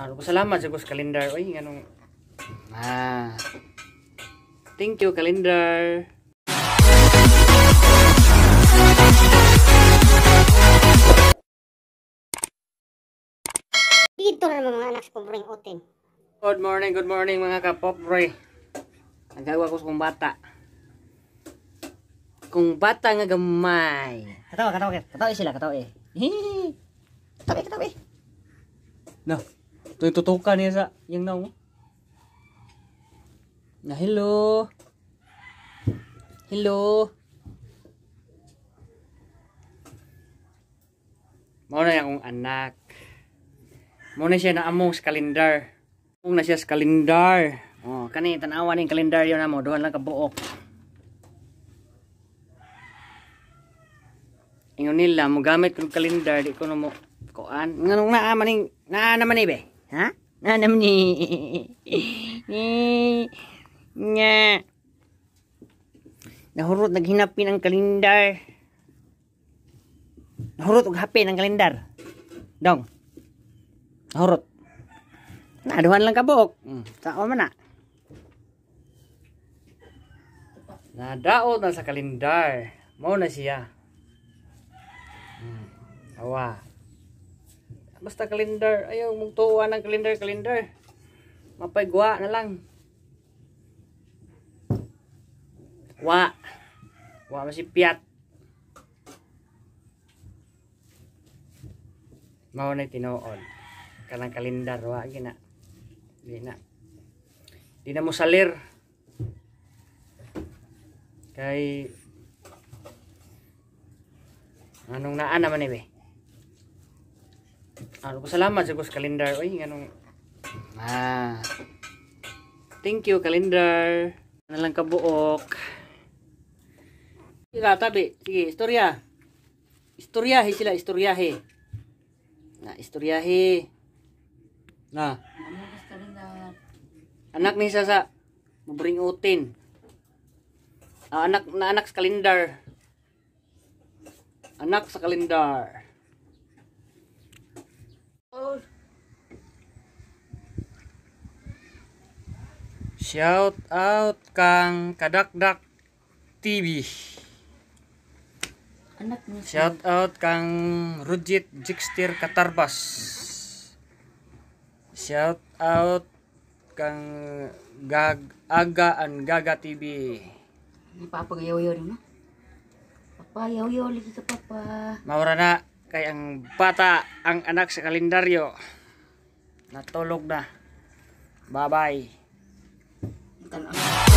Ano ko salamat sa Gus Calendar. Oy, nganong Ah. Thank you Calendar. Dito na naman mga anak sa pobreng otin. Good morning, good morning mga Ang Nagawa ko sa kong bata. Kung bata nga gamay. Katawa, katawa, katawa sila, katawa eh. Hihihi. Katawa, katawa eh. No. Ito itutukan niya sa yung naong. Na hello. Hello. Mao na yung anak. Mao na siya na among kalendar. Mao na siya sa kalendar. Oh, kani tanawa ning kalendar yon namo duha lang ka buok. Ingon nila mo gamit kong kalendar di ko mo kuan. Nganong naa maning naa naman ibe. Hah? Nanam ni. Ni. Nya. Nahurot naghinapin ang kalendar. Nahurot og hapin ang kalendar. Dong. Nahurot. Naduhan lang kabok. Hmm. Sao man na. Dao na sa kalendar. Mao na siya. Hmm. Awa. basta calendar ayaw tuwa ng calendar calendar mapagwa na lang wa wa masipiat mao na tinuod kanang kalendar wa gina di na di na mo salir kay anong naa naman ibe eh, ano ko salamat sa kus calendar. Oy, nganong Ah. Thank you calendar. Ano lang kabuok. Sila ah, tabi. Sige, istorya. Istoryahe sila, istoryahe. Na, istoryahe. Na. Anak ni Sasa. Mabring utin. Ah, anak na anak sa kalendar. Anak sa kalendar. Shout out kang Kadakdak TV. Anak Shout out kang Rujit Jikstir Katarbas. Shout out kang Gag Aga and Gaga TV. Ni yaw rin na. Papa, yaw-yaw lagi ka papa. Maura na kay ang bata ang anak sa kalendaryo. Natulog na. Bye-bye. Ganun. Então,